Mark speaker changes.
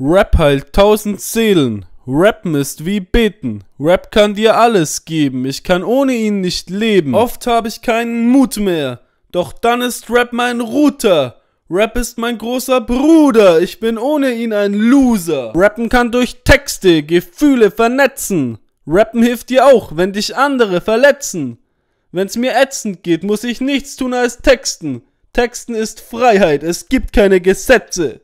Speaker 1: Rap heilt tausend Seelen. Rappen ist wie beten. Rap kann dir alles geben. Ich kann ohne ihn nicht leben. Oft habe ich keinen Mut mehr. Doch dann ist Rap mein Router. Rap ist mein großer Bruder, ich bin ohne ihn ein Loser. Rappen kann durch Texte Gefühle vernetzen. Rappen hilft dir auch, wenn dich andere verletzen. Wenn's mir ätzend geht, muss ich nichts tun als texten. Texten ist Freiheit, es gibt keine Gesetze.